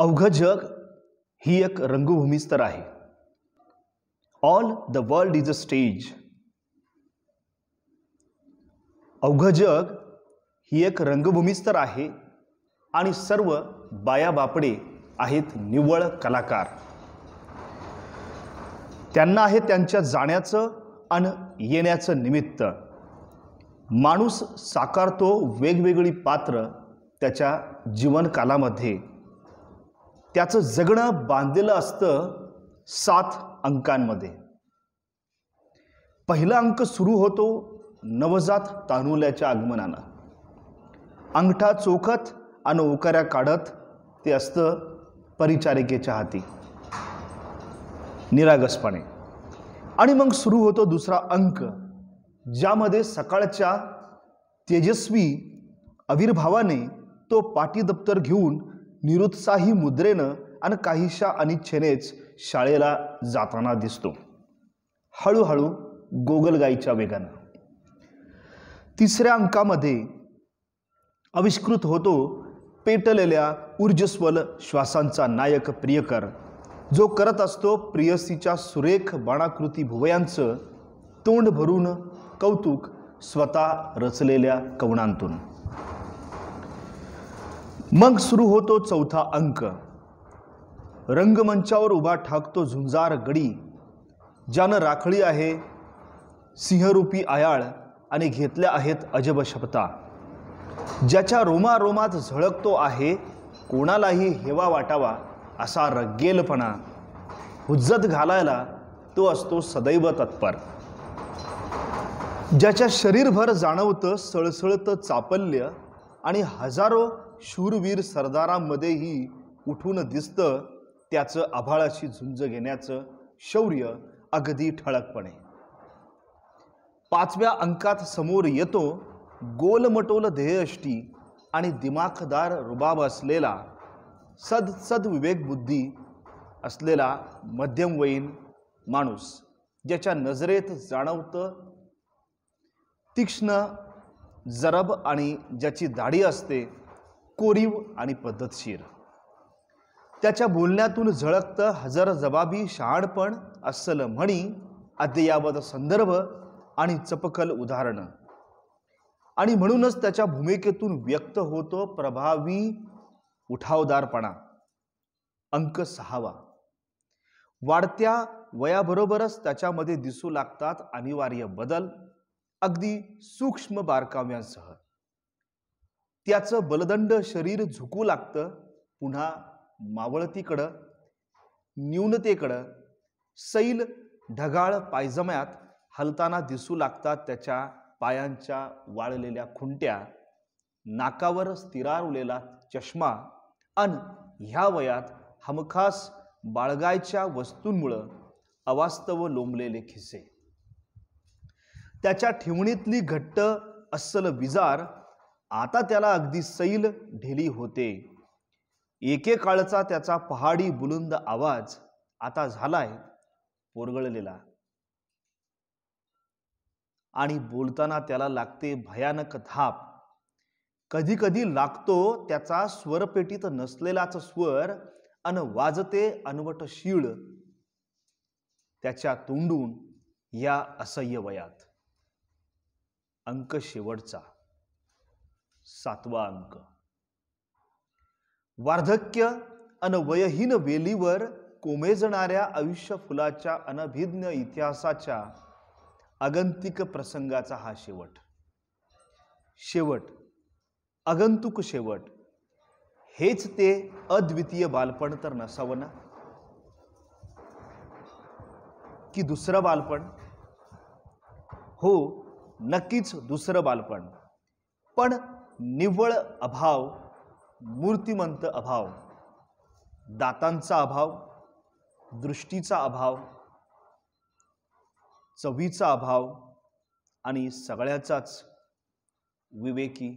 अवघं जग ही एक रंगभूमी स्तर आहे all the world is a stage अवघ जग ही एक रंगभूमी स्तर आहे आणि सर्व बाया बापडे आहेत निव्वळ कलाकार त्यांना आहे त्यांच्या जाण्याचं आणि येण्याचं निमित्त माणूस साकारतो वेगवेगळी पात्र त्याच्या जीवनकालामध्ये त्याचं जगणं बांधलेलं असतं सात अंकांमध्ये पहिला अंक सुरू होतो नवजात तानुल्याच्या आगमनानं अंगठा चोखत आणि ओकाऱ्या काढत ते असतं परिचारिकेच्या हाती निरागसपणे आणि मग सुरू होतो दुसरा अंक ज्यामध्ये सकाळच्या तेजस्वी आविर्भावाने तो पाटी दप्तर घेऊन निरुत्साही मुद्रेनं आणि काहीशा अनिच्छेनेच शाळेला जाताना दिसतो हळूहळू गोगलगाईच्या वेगानं तिसऱ्या अंकामध्ये आविष्कृत होतो पेटलेल्या ऊर्जस्वल श्वासांचा नायक प्रियकर जो करत असतो प्रियसीच्या सुरेख बाणाकृती भुवयांचं तोंड भरून कौतुक स्वतः रचलेल्या कवणांतून मग सुरू होतो चौथा अंक रंगमंचावर उभा ठाकतो झुंजार गडी ज्यानं राखळी आहे सिंहरूपी आयाळ आणि घेतल्या आहेत अजब शपता ज्याच्या रोमारोमात झळकतो आहे कोणालाही हेवा वाटावा असा रग्गेलपणा हुज्जत घालायला तो असतो सदैव तत्पर ज्याच्या शरीरभर जाणवतं सळसळतं चापल्य आणि हजारो शूरवीर सरदारांमध्येही उठून दिसतं त्याचं आभाळाशी झुंज घेण्याचं शौर्य अगदी ठळकपणे पाचव्या अंकात समोर येतो गोलमटोल ध्येयष्टी आणि दिमाखदार रुबाब असलेला सद बुद्धी असलेला मध्यमवयीन माणूस ज्याच्या नजरेत जाणवतं तीक्ष्ण जरब आणि ज्याची दाढी असते कोरीव आणि पद्धतशीर त्याच्या बोलण्यातून झळकतं हजर जबाबी शहाणपण असलं म्हणी अद्ययावत संदर्भ आणि चपकल उदाहरणं आणि म्हणूनच त्याच्या भूमिकेतून व्यक्त होतो प्रभावी उठावदारपणा अंक सहावा वाढत्या वयाबरोबरच त्याच्यामध्ये दिसू लागतात अनिवार्य बदल अगदी सूक्ष्म बारकाव्यांसह त्याचं बलदंड शरीर झुकू लागतं पुन्हा मावळतीकडं न्यूनतेकडं सैल ढगाळ पायजम्यात हलताना दिसू लागतात त्याच्या पायांच्या वाळलेल्या खुंट्या नाकावर स्थिरारलेला चष्मा अन ह्या वयात हमखास बाळगायच्या वस्तूंमुळं अवास्तव लोंबलेले खिसे त्याच्या ठेवणीतली घट्ट अस्सल विजार आता त्याला अगदी सैल ढेली होते एकेकाळचा त्याचा पहाडी बुलुंद आवाज आता झालाय पोरगळलेला आणि बोलताना त्याला लागते भयानक धाप कधी कधी लागतो त्याचा स्वरपेटीत नसलेलाच स्वर अन वाजते अनवट शीळ त्याच्या तोंडून या असह्य वयात अंक शेवटचा सातवा अंक वार्धक्य अन वयहीन वेलीवर कोमेजणाऱ्या आयुष्य फुलाच्या अनभिज्ञ इतिहासाच्या अगंतिक प्रसंगाचा हा शेवट शेवट अगंतुक शेवट हेच ते अद्वितीय बालपण तर नसावं ना की दुसरं बालपण हो नक्कीच दुसरं बालपण पण निव्वळ अभाव मूर्तिमंत अभाव दातांचा अभाव दृष्टीचा अभाव चवीचा अभाव आणि सगळ्याचाच विवेकी